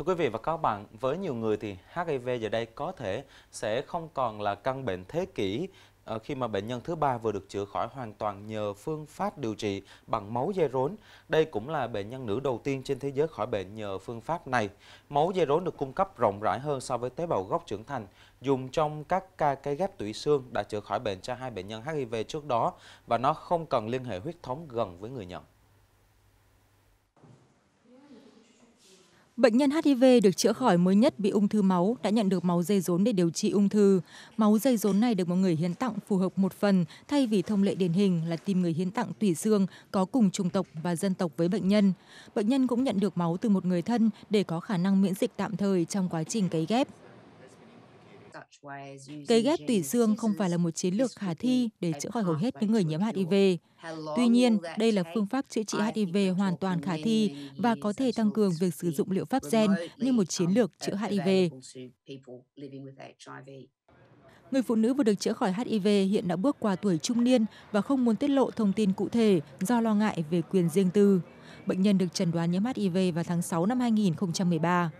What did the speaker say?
Thưa quý vị và các bạn, với nhiều người thì HIV giờ đây có thể sẽ không còn là căn bệnh thế kỷ ờ, khi mà bệnh nhân thứ ba vừa được chữa khỏi hoàn toàn nhờ phương pháp điều trị bằng máu dây rốn. Đây cũng là bệnh nhân nữ đầu tiên trên thế giới khỏi bệnh nhờ phương pháp này. Máu dây rốn được cung cấp rộng rãi hơn so với tế bào gốc trưởng thành, dùng trong các ca cây ghép tủy xương đã chữa khỏi bệnh cho hai bệnh nhân HIV trước đó và nó không cần liên hệ huyết thống gần với người nhận. Bệnh nhân HIV được chữa khỏi mới nhất bị ung thư máu đã nhận được máu dây rốn để điều trị ung thư. Máu dây rốn này được một người hiến tặng phù hợp một phần thay vì thông lệ điển hình là tìm người hiến tặng tủy xương có cùng chủng tộc và dân tộc với bệnh nhân. Bệnh nhân cũng nhận được máu từ một người thân để có khả năng miễn dịch tạm thời trong quá trình cấy ghép. Cấy ghép tủy xương không phải là một chiến lược khả thi để chữa khỏi hầu hết những người nhiễm HIV. Tuy nhiên, đây là phương pháp chữa trị HIV hoàn toàn khả thi và có thể tăng cường việc sử dụng liệu pháp gen như một chiến lược chữa HIV. Người phụ nữ vừa được chữa khỏi HIV hiện đã bước qua tuổi trung niên và không muốn tiết lộ thông tin cụ thể do lo ngại về quyền riêng tư. Bệnh nhân được chẩn đoán nhiễm HIV vào tháng 6 năm 2013.